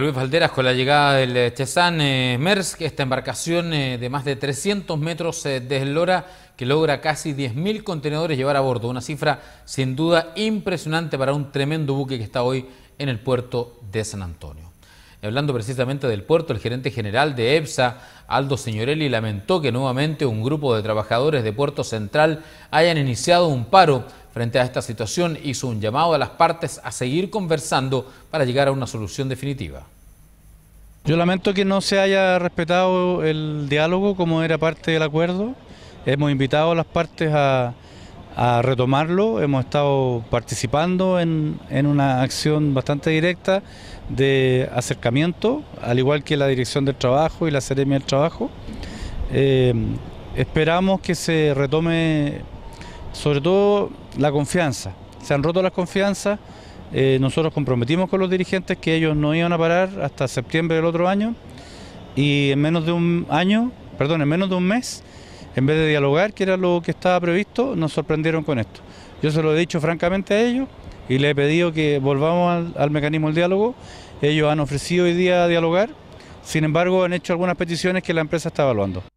Luis Valderas con la llegada del eh, Chesan eh, Mersk, esta embarcación eh, de más de 300 metros de eslora que logra casi 10.000 contenedores llevar a bordo. Una cifra sin duda impresionante para un tremendo buque que está hoy en el puerto de San Antonio. Hablando precisamente del puerto, el gerente general de EPSA, Aldo Signorelli, lamentó que nuevamente un grupo de trabajadores de Puerto Central hayan iniciado un paro frente a esta situación hizo un llamado a las partes a seguir conversando para llegar a una solución definitiva. Yo lamento que no se haya respetado el diálogo como era parte del acuerdo. Hemos invitado a las partes a, retomarlo. Hemos estado participando en, una acción bastante directa de acercamiento, al igual que la Dirección del Trabajo y la Seremia del Trabajo. Eh, esperamos que se retome sobre todo la confianza. Se han roto las confianzas. Eh, nosotros comprometimos con los dirigentes que ellos no iban a parar hasta septiembre del otro año y en menos de un año, perdón, en menos de un mes, en vez de dialogar, que era lo que estaba previsto, nos sorprendieron con esto. Yo se lo he dicho francamente a ellos y les he pedido que volvamos al, al mecanismo del diálogo. Ellos han ofrecido hoy día dialogar, sin embargo han hecho algunas peticiones que la empresa está evaluando.